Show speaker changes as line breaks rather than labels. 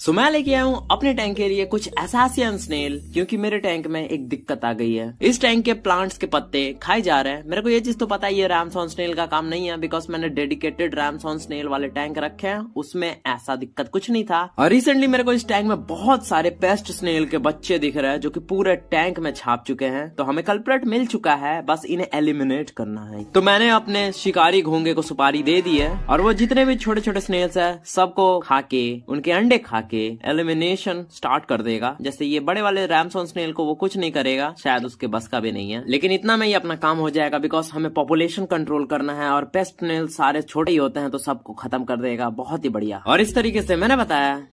सो मैं लेके आया हूँ अपने टैंक के लिए कुछ एसासियन स्नेल क्योंकि मेरे टैंक में एक दिक्कत आ गई है इस टैंक के प्लांट्स के पत्ते खाए जा रहे हैं मेरे को ये चीज तो पता है ये स्नेल का काम नहीं है बिकॉज मैंने डेडिकेटेड रैमसॉन स्नेल वाले टैंक रखे हैं उसमें ऐसा दिक्कत कुछ नहीं था और रिसेंटली मेरे को इस टैंक में बहुत सारे पेस्ट स्नेल के बच्चे दिख रहे हैं जो की पूरे टैंक में छाप चुके हैं तो हमें कल्परेट मिल चुका है बस इन्हें एलिमिनेट करना है तो मैंने अपने शिकारी घोंगे को सुपारी दे दी है और वो जितने भी छोटे छोटे स्नेल्स है सबको खा के उनके अंडे खा के एलिमिनेशन स्टार्ट कर देगा जैसे ये बड़े वाले रैमसोन स्नेल को वो कुछ नहीं करेगा शायद उसके बस का भी नहीं है लेकिन इतना में ही अपना काम हो जाएगा बिकॉज हमें पॉपुलेशन कंट्रोल करना है और पेस्ट स्नेल सारे छोटे ही होते हैं तो सबको खत्म कर देगा बहुत ही बढ़िया और इस तरीके से मैंने बताया